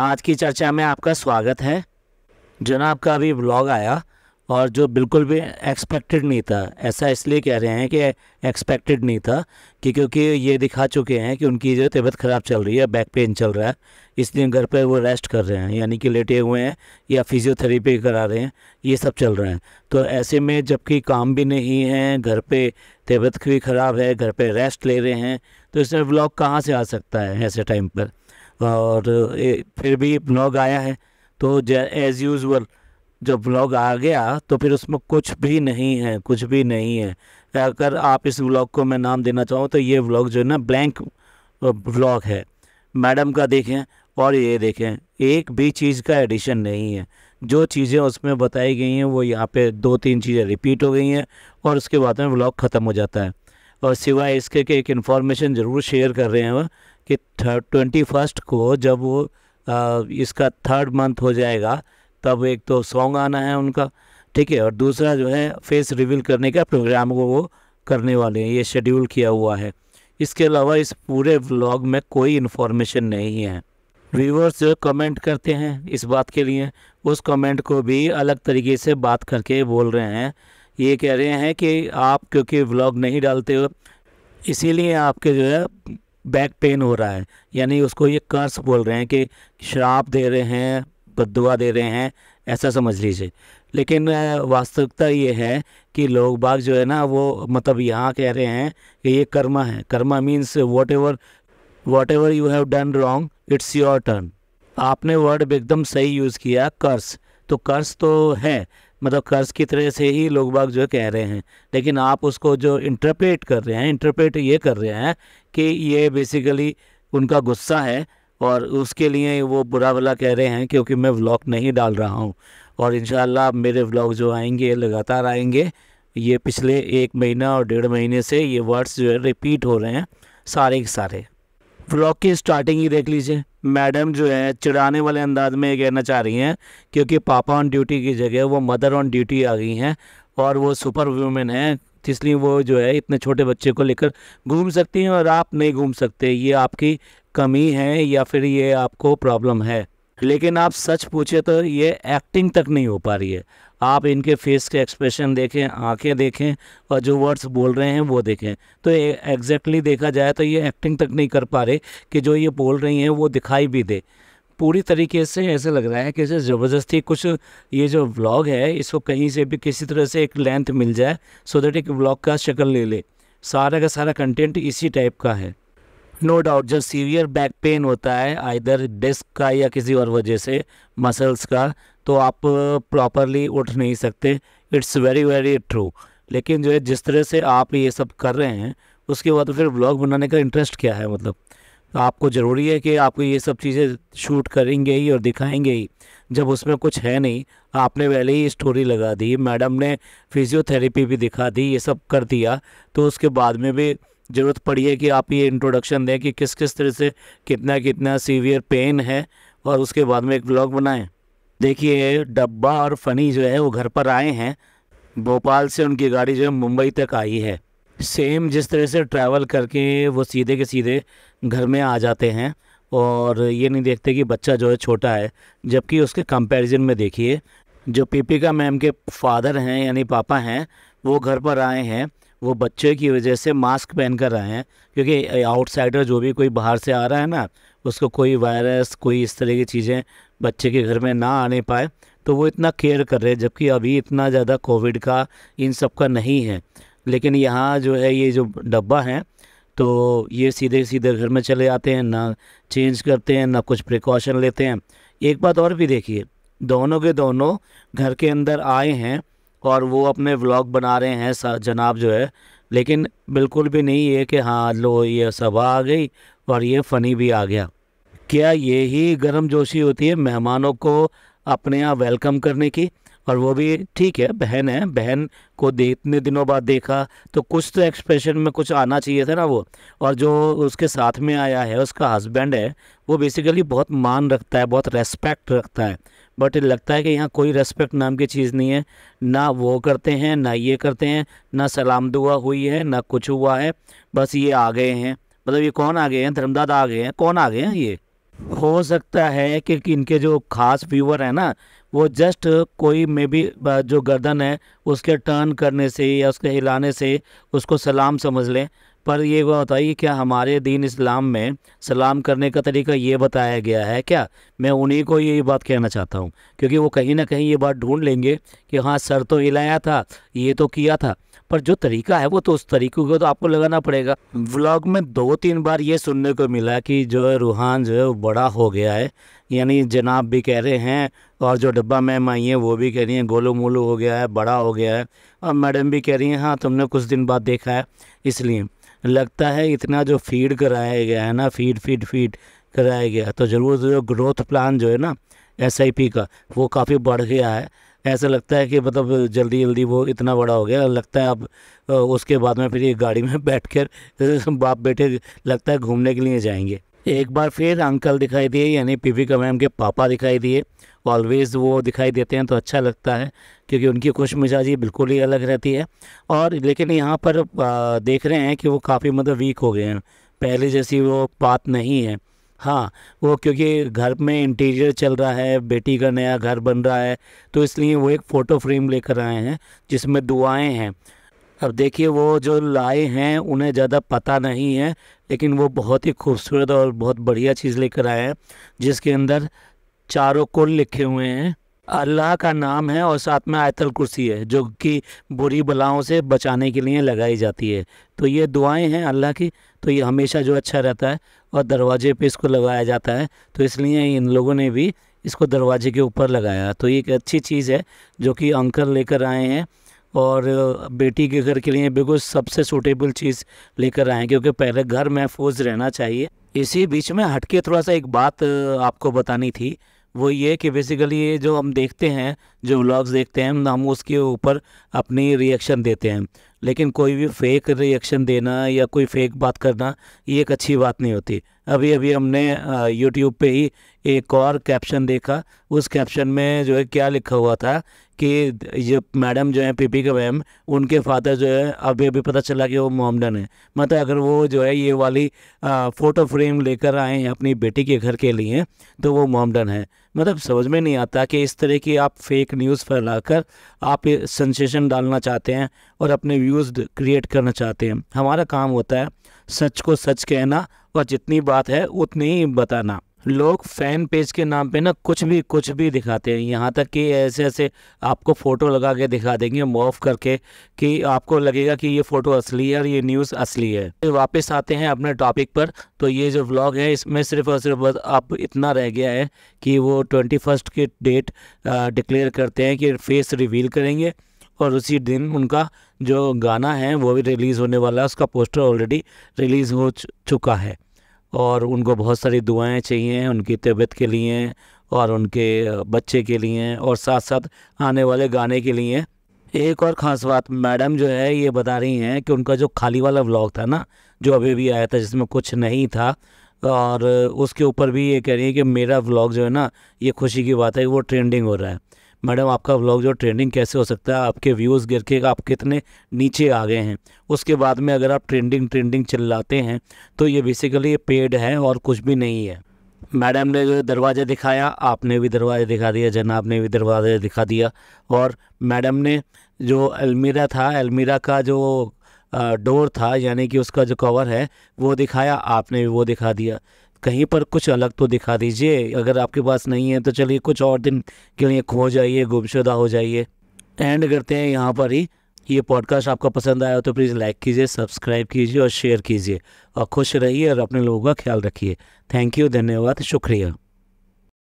आज की चर्चा में आपका स्वागत है जनाब का अभी ब्लॉग आया और जो बिल्कुल भी एक्सपेक्टेड नहीं था ऐसा इसलिए कह रहे हैं कि एक्सपेक्टेड नहीं था कि क्योंकि ये दिखा चुके हैं कि उनकी जो तबीयत ख़राब चल रही है बैक पेन चल रहा है इसलिए घर पर वो रेस्ट कर रहे हैं यानी कि लेटे हुए हैं या फिजियोथेरेपी करा रहे हैं ये सब चल रहे हैं तो ऐसे में जबकि काम भी नहीं है घर पर तबीयत भी ख़राब है घर पर रेस्ट ले रहे हैं तो इसमें ब्लॉग कहाँ से आ सकता है ऐसे टाइम पर और फिर भी ब्लॉग आया है तो एज़ यूजल जब ब्लॉग आ गया तो फिर उसमें कुछ भी नहीं है कुछ भी नहीं है अगर आप इस ब्लॉग को मैं नाम देना चाहूँ तो ये ब्लॉग जो है ना ब्लैंक ब्लॉग है मैडम का देखें और ये देखें एक भी चीज़ का एडिशन नहीं है जो चीज़ें उसमें बताई गई हैं वो यहाँ पे दो तीन चीज़ें रिपीट हो गई हैं और उसके बाद में ब्लॉग ख़त्म हो जाता है और सिवाय इसके कि एक इन्फॉर्मेशन ज़रूर शेयर कर रहे हैं कि ट्वेंटी फर्स्ट को जब वो आ, इसका थर्ड मंथ हो जाएगा तब एक तो सॉन्ग आना है उनका ठीक है और दूसरा जो है फेस रिवील करने का प्रोग्राम को वो करने वाले हैं ये शेड्यूल किया हुआ है इसके अलावा इस पूरे व्लॉग में कोई इन्फॉर्मेशन नहीं है व्यूवर्स जो कमेंट करते हैं इस बात के लिए उस कमेंट को भी अलग तरीके से बात करके बोल रहे हैं ये कह रहे हैं कि आप क्योंकि व्लॉग नहीं डालते हो इसीलिए आपके जो है बैक पेन हो रहा है यानी उसको ये कर्स बोल रहे हैं कि श्राप दे रहे हैं बदुआ दे रहे हैं ऐसा समझ लीजिए लेकिन वास्तविकता ये है कि लोग बाग जो है ना वो मतलब यहाँ कह रहे हैं कि ये कर्मा है karma means whatever whatever you have done wrong it's your turn आपने वर्ड एकदम सही यूज़ किया कर्स तो कर्स तो है मतलब कर्ज की तरह से ही लोग बाग जो कह रहे हैं लेकिन आप उसको जो इंटरप्रेट कर रहे हैं इंटरप्रेट ये कर रहे हैं कि ये बेसिकली उनका गुस्सा है और उसके लिए वो बुरा भला कह रहे हैं क्योंकि मैं व्लॉग नहीं डाल रहा हूँ और इन मेरे व्लॉग जो आएंगे लगातार आएंगे ये पिछले एक महीना और डेढ़ महीने से ये वर्ड्स जो है रिपीट हो रहे हैं सारे के सारे व्लॉग की स्टार्टिंग ही देख लीजिए मैडम जो है चिढ़ाने वाले अंदाज में ये कहना चाह रही हैं क्योंकि पापा ऑन ड्यूटी की जगह वो मदर ऑन ड्यूटी आ गई हैं और वो सुपर वूमेन हैं इसलिए वो जो है इतने छोटे बच्चे को लेकर घूम सकती हैं और आप नहीं घूम सकते ये आपकी कमी है या फिर ये आपको प्रॉब्लम है लेकिन आप सच पूछे तो ये एक्टिंग तक नहीं हो पा रही है आप इनके फेस के एक्सप्रेशन देखें आंखें देखें और जो वर्ड्स बोल रहे हैं वो देखें तो एग्जैक्टली देखा जाए तो ये एक्टिंग तक नहीं कर पा रहे कि जो ये बोल रही हैं वो दिखाई भी दे पूरी तरीके से ऐसे लग रहा है कि जैसे ज़बरदस्ती कुछ ये जो ब्लॉग है इसको कहीं से भी किसी तरह से एक लेंथ मिल जाए सो देट एक ब्लॉग का शक्ल ले ले सारा का सारा कंटेंट इसी टाइप का है नो डाउट जब सीवियर बैक पेन होता है आइधर डिस्क का या किसी और वजह से मसल्स का तो आप प्रॉपरली उठ नहीं सकते इट्स वेरी वेरी ट्रू लेकिन जो है जिस तरह से आप ये सब कर रहे हैं उसके बाद तो फिर ब्लॉग बनाने का इंटरेस्ट क्या है मतलब तो आपको ज़रूरी है कि आपको ये सब चीज़ें शूट करेंगे ही और दिखाएंगे ही जब उसमें कुछ है नहीं आपने पहले ही स्टोरी लगा दी मैडम ने फिजियोथेरेपी भी दिखा दी ये सब कर दिया तो उसके बाद में भी ज़रूरत पड़ी है कि आप ये इंट्रोडक्शन दें कि किस किस तरह से कितना कितना सीवियर पेन है और उसके बाद में एक ब्लॉग बनाएं देखिए डब्बा और फनी जो है वो घर पर आए हैं भोपाल से उनकी गाड़ी जो है मुंबई तक आई है सेम जिस तरह से ट्रैवल करके वो सीधे के सीधे घर में आ जाते हैं और ये नहीं देखते कि बच्चा जो है छोटा है जबकि उसके कंपैरिजन में देखिए जो पीपिका मैम के फादर हैं यानी पापा हैं वो घर पर आए हैं वो बच्चे की वजह से मास्क पहन कर आए हैं क्योंकि आउटसाइडर जो भी कोई बाहर से आ रहा है ना उसको कोई वायरस कोई इस तरह की चीज़ें बच्चे के घर में ना आने पाए तो वो इतना केयर कर रहे हैं जबकि अभी इतना ज़्यादा कोविड का इन सब का नहीं है लेकिन यहाँ जो है ये जो डब्बा है तो ये सीधे सीधे घर में चले जाते हैं ना चेंज करते हैं ना कुछ प्रिकॉशन लेते हैं एक बात और भी देखिए दोनों के दोनों घर के अंदर आए हैं और वो अपने व्लॉग बना रहे हैं जनाब जो है लेकिन बिल्कुल भी नहीं है कि हाँ लो ये सभा आ गई और ये फ़नी भी आ गया क्या यही जोशी होती है मेहमानों को अपने यहाँ वेलकम करने की और वो भी ठीक है बहन है बहन को दे इतने दिनों बाद देखा तो कुछ तो एक्सप्रेशन में कुछ आना चाहिए था ना वो और जो उसके साथ में आया है उसका हस्बैंड है वो बेसिकली बहुत मान रखता है बहुत रेस्पेक्ट रखता है बट लगता है कि यहाँ कोई रेस्पेक्ट नाम की चीज़ नहीं है ना वो करते हैं ना ये करते हैं ना सलाम दुआ हुई है ना कुछ हुआ है बस ये आ गए हैं मतलब ये कौन आ गए हैं धर्मदादा आ गए हैं कौन आ गए हैं ये हो सकता है कि इनके जो खास व्यूवर हैं ना वो जस्ट कोई मे भी जो गर्दन है उसके टर्न करने से या उसके हिलाने से उसको सलाम समझ लें पर ये बताइए क्या हमारे दीन इस्लाम में सलाम करने का तरीका ये बताया गया है क्या मैं उन्हीं को ये बात कहना चाहता हूँ क्योंकि वो कहीं ना कहीं ये बात ढूंढ लेंगे कि हाँ सर तो हिलाया था ये तो किया था पर जो तरीका है वो तो उस तरीक़े को तो आपको लगाना पड़ेगा व्लॉग में दो तीन बार ये सुनने को मिला कि जो है रूहान जो है वो बड़ा हो गया है यानी जनाब भी कह रहे हैं और जो डब्बा मैम आई हैं वो भी कह रही हैं गोलू मोलू हो गया है बड़ा हो गया है और मैडम भी कह रही हैं हाँ तुमने कुछ दिन बाद देखा है इसलिए लगता है इतना जो फीड कराया गया है ना फीड फीड फीड कराया गया तो ज़रूर जो ग्रोथ प्लान जो है ना एस का वो काफ़ी बढ़ गया है ऐसा लगता है कि मतलब जल्दी जल्दी वो इतना बड़ा हो गया लगता है अब उसके बाद में फिर ये गाड़ी में बैठ कर बाप बेटे लगता है घूमने के लिए जाएंगे एक बार फिर अंकल दिखाई दिए यानी पीपी मैम के पापा दिखाई दिए ऑलवेज़ वो दिखाई देते हैं तो अच्छा लगता है क्योंकि उनकी खुश मिजाजी बिल्कुल ही अलग रहती है और लेकिन यहाँ पर आ, देख रहे हैं कि वो काफ़ी मतलब वीक हो गए हैं पहले जैसी वो बात नहीं है हाँ वो क्योंकि घर में इंटीरियर चल रहा है बेटी का नया घर बन रहा है तो इसलिए वो एक फ़ोटो फ्रेम लेकर आए हैं जिसमें दुआएं हैं अब देखिए वो जो लाए हैं उन्हें ज़्यादा पता नहीं है लेकिन वो बहुत ही खूबसूरत और बहुत बढ़िया चीज़ लेकर आए हैं जिसके अंदर चारों कुल लिखे हुए हैं अल्लाह का नाम है और साथ में आयतल कुर्सी है जो कि बुरी बलाओं से बचाने के लिए लगाई जाती है तो ये दुआएं हैं अल्लाह की तो ये हमेशा जो अच्छा रहता है और दरवाजे पे इसको लगाया जाता है तो इसलिए इन लोगों ने भी इसको दरवाजे के ऊपर लगाया तो ये एक अच्छी चीज़ है जो कि अंकल लेकर आए हैं और बेटी के घर के लिए बिल्कुल सबसे सूटेबल चीज़ लेकर आए क्योंकि पहले घर महफूज रहना चाहिए इसी बीच में हटके थोड़ा सा एक बात आपको बतानी थी वो ये कि बेसिकली ये जो हम देखते हैं जो व्लॉग्स देखते हैं हम उसके ऊपर अपनी रिएक्शन देते हैं लेकिन कोई भी फेक रिएक्शन देना या कोई फेक बात करना ये एक अच्छी बात नहीं होती अभी अभी हमने यूट्यूब पे ही एक और कैप्शन देखा उस कैप्शन में जो है क्या लिखा हुआ था कि ये मैडम जो है पीपी का मैम उनके फादर जो है अभी अभी पता चला कि वो मोमडन है मतलब अगर वो जो है ये वाली आ, फ़ोटो फ्रेम लेकर आए अपनी बेटी के घर के लिए तो वो मोमडन है मतलब समझ में नहीं आता कि इस तरह की आप फेक न्यूज़ फैलाकर आप सेंसेशन डालना चाहते हैं और अपने व्यूज़ क्रिएट करना चाहते हैं हमारा काम होता है सच को सच कहना और जितनी बात है उतनी ही बताना लोग फैन पेज के नाम पे ना कुछ भी कुछ भी दिखाते हैं यहाँ तक कि ऐसे ऐसे आपको फ़ोटो लगा के दिखा देंगे मॉफ करके कि आपको लगेगा कि ये फ़ोटो असली है और ये न्यूज़ असली है फिर वापस आते हैं अपने टॉपिक पर तो ये जो व्लॉग है इसमें सिर्फ और सिर्फ बस अब इतना रह गया है कि वो ट्वेंटी फर्स्ट की डेट डिक्लेयर करते हैं कि फेस रिवील करेंगे और उसी दिन उनका जो गाना है वो भी रिलीज़ होने वाला है उसका पोस्टर ऑलरेडी रिलीज़ हो चुका है और उनको बहुत सारी दुआएं चाहिए उनकी तबीयत के लिए और उनके बच्चे के लिए और साथ साथ आने वाले गाने के लिए एक और ख़ास बात मैडम जो है ये बता रही हैं कि उनका जो खाली वाला व्लॉग था ना जो अभी भी आया था जिसमें कुछ नहीं था और उसके ऊपर भी ये कह रही है कि मेरा व्लॉग जो है ना ये खुशी की बात है वो ट्रेंडिंग हो रहा है मैडम आपका ब्लॉग जो ट्रेंडिंग कैसे हो सकता है आपके व्यूज़ गिर के आप कितने नीचे आ गए हैं उसके बाद में अगर आप ट्रेंडिंग ट्रेंडिंग चिल्लाते हैं तो ये बेसिकली पेड है और कुछ भी नहीं है मैडम ने जो दरवाज़ा दिखाया आपने भी दरवाज़ा दिखा दिया जनाब ने भी दरवाज़ा दिखा दिया और मैडम ने जो अलमीरा था अलमीरा का जो डोर था यानी कि उसका जो कवर है वो दिखाया आपने भी वो दिखा दिया कहीं पर कुछ अलग तो दिखा दीजिए अगर आपके पास नहीं है तो चलिए कुछ और दिन के लिए खो जाइए गुमशुदा हो जाइए एंड करते हैं यहाँ पर ही ये पॉडकास्ट आपका पसंद आया हो तो प्लीज़ लाइक कीजिए सब्सक्राइब कीजिए और शेयर कीजिए और खुश रहिए और अपने लोगों का ख्याल रखिए थैंक यू धन्यवाद शुक्रिया